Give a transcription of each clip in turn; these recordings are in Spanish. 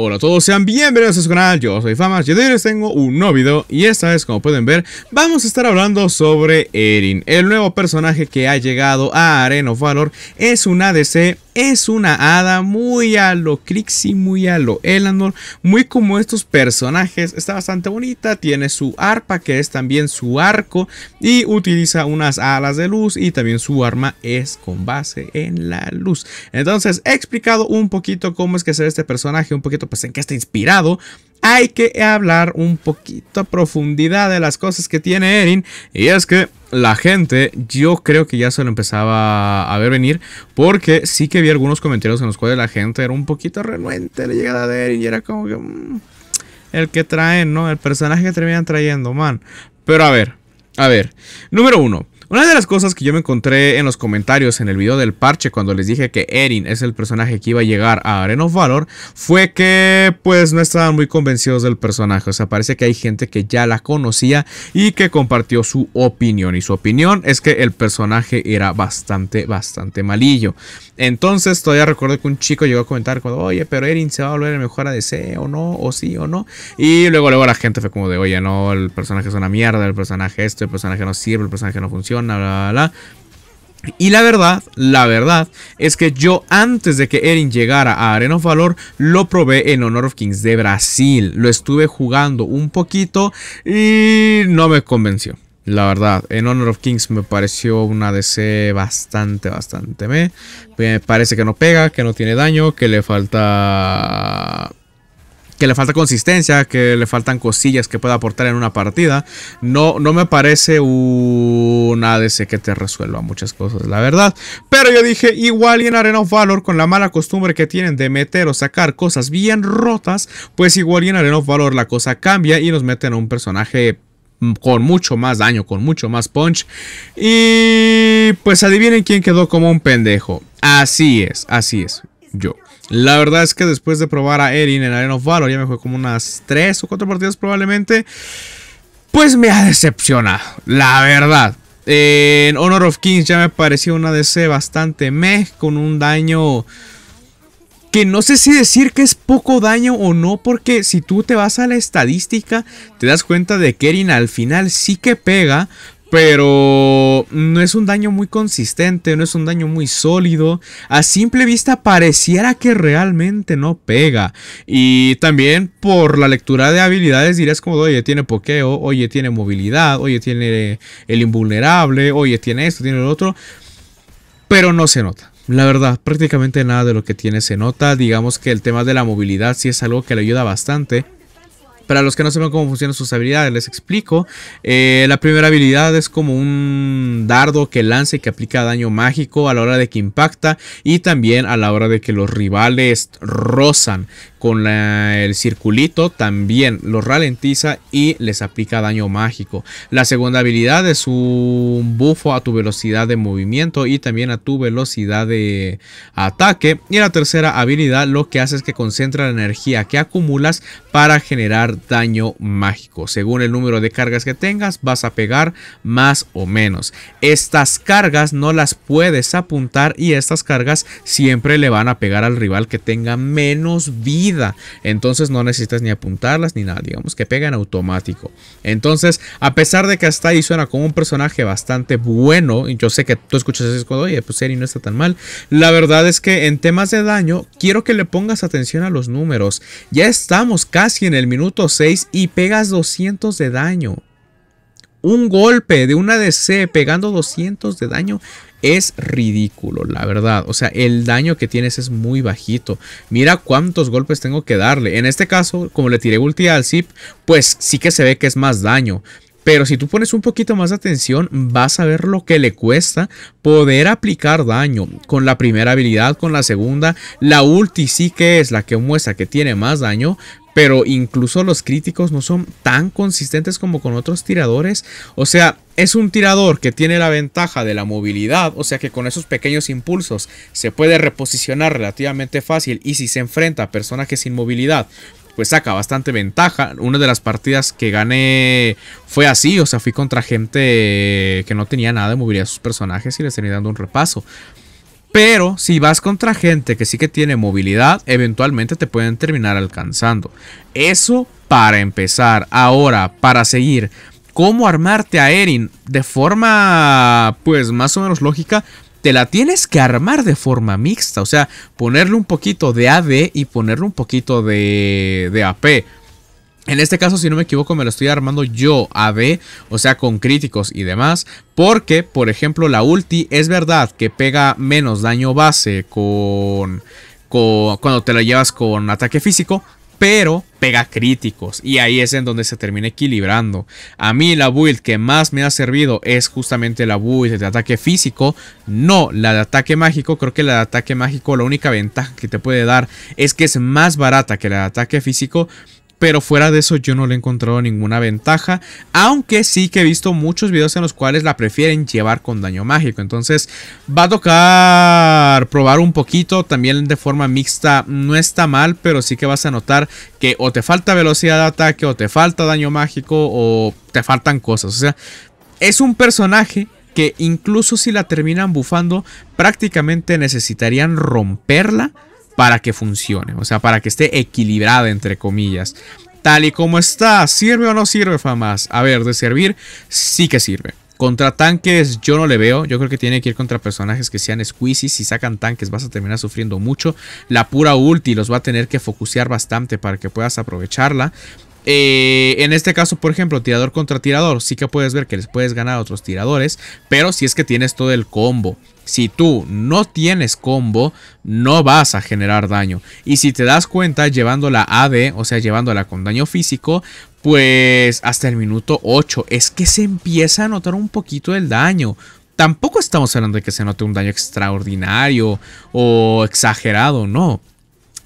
Hola a todos, sean bienvenidos a su canal, yo soy Famas y hoy les tengo un nuevo video y esta vez como pueden ver vamos a estar hablando sobre Erin, el nuevo personaje que ha llegado a Arena of Valor, es un ADC es una hada muy a lo Crixie, muy a lo Elanor, muy como estos personajes. Está bastante bonita, tiene su arpa que es también su arco y utiliza unas alas de luz y también su arma es con base en la luz. Entonces he explicado un poquito cómo es que es este personaje, un poquito pues en qué está inspirado hay que hablar un poquito a profundidad de las cosas que tiene Erin. Y es que la gente, yo creo que ya se lo empezaba a ver venir. Porque sí que vi algunos comentarios en los cuales la gente era un poquito renuente a la llegada de Erin. Y era como que. Mm, el que traen, ¿no? El personaje que terminan trayendo, man. Pero a ver, a ver. Número uno. Una de las cosas que yo me encontré en los comentarios en el video del parche cuando les dije que Erin es el personaje que iba a llegar a Arena of Valor fue que pues no estaban muy convencidos del personaje. O sea, parece que hay gente que ya la conocía y que compartió su opinión. Y su opinión es que el personaje era bastante, bastante malillo. Entonces todavía recuerdo que un chico llegó a comentar cuando, oye, pero Erin se va a volver el mejor ADC o no, o sí o no. Y luego, luego la gente fue como de, oye, no, el personaje es una mierda, el personaje esto, el personaje no sirve, el personaje no funciona y la verdad, la verdad, es que yo antes de que Erin llegara a Arena of Valor, lo probé en Honor of Kings de Brasil. Lo estuve jugando un poquito y no me convenció. La verdad, en Honor of Kings me pareció una DC bastante, bastante Me parece que no pega, que no tiene daño, que le falta que le falta consistencia, que le faltan cosillas que pueda aportar en una partida. No, no me parece un ADC que te resuelva muchas cosas, la verdad. Pero yo dije, igual y en Arena of Valor, con la mala costumbre que tienen de meter o sacar cosas bien rotas, pues igual y en Arena of Valor la cosa cambia y nos meten a un personaje con mucho más daño, con mucho más punch. Y pues adivinen quién quedó como un pendejo. Así es, así es, yo. La verdad es que después de probar a Erin en Arena of Valor, ya me fue como unas 3 o 4 partidas probablemente, pues me ha decepcionado, la verdad. En Honor of Kings ya me pareció una DC bastante meh, con un daño que no sé si decir que es poco daño o no, porque si tú te vas a la estadística, te das cuenta de que Erin al final sí que pega, pero no es un daño muy consistente, no es un daño muy sólido. A simple vista pareciera que realmente no pega. Y también por la lectura de habilidades dirás como, oye, tiene pokeo, oye, tiene movilidad, oye, tiene el invulnerable, oye, tiene esto, tiene lo otro. Pero no se nota. La verdad, prácticamente nada de lo que tiene se nota. Digamos que el tema de la movilidad sí es algo que le ayuda bastante para los que no saben cómo funcionan sus habilidades, les explico. Eh, la primera habilidad es como un dardo que lanza y que aplica daño mágico a la hora de que impacta y también a la hora de que los rivales rozan con el circulito también los ralentiza y les aplica daño mágico. La segunda habilidad es un bufo a tu velocidad de movimiento y también a tu velocidad de ataque. Y la tercera habilidad lo que hace es que concentra la energía que acumulas para generar daño mágico. Según el número de cargas que tengas vas a pegar más o menos. Estas cargas no las puedes apuntar y estas cargas siempre le van a pegar al rival que tenga menos vida entonces no necesitas ni apuntarlas ni nada, digamos que pega en automático. Entonces, a pesar de que hasta ahí suena como un personaje bastante bueno, y yo sé que tú escuchas eso cuando, oye, pues Eri no está tan mal. La verdad es que en temas de daño, quiero que le pongas atención a los números. Ya estamos casi en el minuto 6 y pegas 200 de daño. Un golpe de una DC pegando 200 de daño es ridículo, la verdad. O sea, el daño que tienes es muy bajito. Mira cuántos golpes tengo que darle. En este caso, como le tiré ulti al Zip, pues sí que se ve que es más daño. Pero si tú pones un poquito más de atención, vas a ver lo que le cuesta poder aplicar daño con la primera habilidad, con la segunda. La ulti sí que es la que muestra que tiene más daño, pero incluso los críticos no son tan consistentes como con otros tiradores. O sea, es un tirador que tiene la ventaja de la movilidad, o sea que con esos pequeños impulsos se puede reposicionar relativamente fácil y si se enfrenta a personajes sin movilidad, pues saca bastante ventaja. Una de las partidas que gané fue así, o sea, fui contra gente que no tenía nada de movilidad a sus personajes y les tenía dando un repaso. Pero si vas contra gente que sí que tiene movilidad, eventualmente te pueden terminar alcanzando. Eso para empezar. Ahora, para seguir, cómo armarte a Erin de forma, pues más o menos lógica, te la tienes que armar de forma mixta. O sea, ponerle un poquito de AD y ponerle un poquito de, de AP. En este caso, si no me equivoco, me lo estoy armando yo a B, o sea, con críticos y demás. Porque, por ejemplo, la ulti es verdad que pega menos daño base con, cuando te lo llevas con ataque físico, pero pega críticos y ahí es en donde se termina equilibrando. A mí la build que más me ha servido es justamente la build de ataque físico, no la de ataque mágico. Creo que la de ataque mágico la única ventaja que te puede dar es que es más barata que la de ataque físico pero fuera de eso yo no le he encontrado ninguna ventaja. Aunque sí que he visto muchos videos en los cuales la prefieren llevar con daño mágico. Entonces va a tocar probar un poquito. También de forma mixta no está mal. Pero sí que vas a notar que o te falta velocidad de ataque o te falta daño mágico o te faltan cosas. O sea, es un personaje que incluso si la terminan bufando prácticamente necesitarían romperla para que funcione, o sea, para que esté equilibrada, entre comillas. Tal y como está, ¿sirve o no sirve, FAMAS? A ver, de servir, sí que sirve. Contra tanques yo no le veo. Yo creo que tiene que ir contra personajes que sean squeezy. Si sacan tanques vas a terminar sufriendo mucho. La pura ulti los va a tener que focusear bastante para que puedas aprovecharla. Eh, en este caso, por ejemplo, tirador contra tirador. Sí que puedes ver que les puedes ganar a otros tiradores. Pero si es que tienes todo el combo. Si tú no tienes combo, no vas a generar daño. Y si te das cuenta, llevándola AD, o sea, llevándola con daño físico, pues hasta el minuto 8 es que se empieza a notar un poquito el daño. Tampoco estamos hablando de que se note un daño extraordinario o exagerado, no.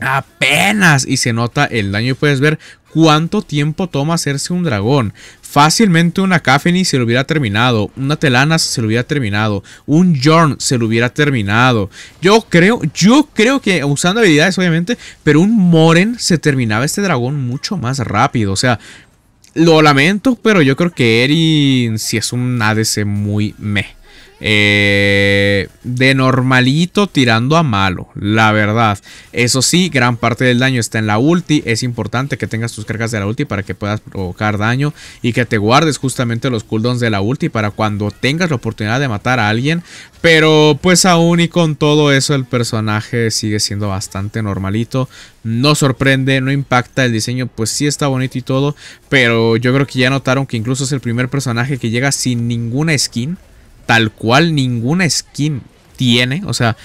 Apenas y se nota el daño y puedes ver cuánto tiempo toma hacerse un dragón. Fácilmente una Caffeine se lo hubiera terminado, una Telanas se lo hubiera terminado, un Jorn se lo hubiera terminado. Yo creo, yo creo que usando habilidades obviamente, pero un Moren se terminaba este dragón mucho más rápido. O sea, lo lamento, pero yo creo que Erin Si es un ADC muy meh. Eh, de normalito tirando a malo, la verdad. Eso sí, gran parte del daño está en la ulti. Es importante que tengas tus cargas de la ulti para que puedas provocar daño y que te guardes justamente los cooldowns de la ulti para cuando tengas la oportunidad de matar a alguien. Pero pues aún y con todo eso el personaje sigue siendo bastante normalito. No sorprende, no impacta el diseño, pues sí está bonito y todo. Pero yo creo que ya notaron que incluso es el primer personaje que llega sin ninguna skin tal cual ninguna skin tiene. O sea,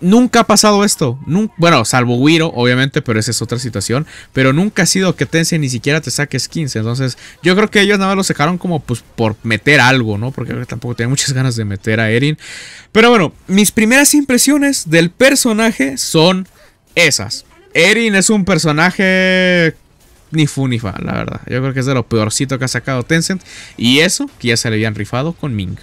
nunca ha pasado esto. bueno, salvo Wiro, obviamente, pero esa es otra situación. Pero nunca ha sido que Tencent ni siquiera te saque skins. Entonces, yo creo que ellos nada más lo sacaron como pues por meter algo, ¿no? Porque tampoco tenía muchas ganas de meter a Erin. Pero bueno, mis primeras impresiones del personaje son esas. Erin es un personaje ni fu ni fa, la verdad. Yo creo que es de lo peorcito que ha sacado Tencent. Y eso que ya se le habían rifado con Ming.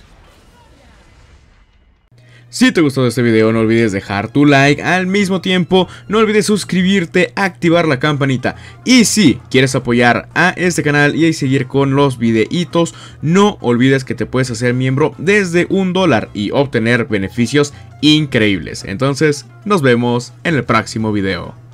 Si te gustó este video no olvides dejar tu like, al mismo tiempo no olvides suscribirte, activar la campanita y si quieres apoyar a este canal y seguir con los videitos no olvides que te puedes hacer miembro desde un dólar y obtener beneficios increíbles. Entonces nos vemos en el próximo video.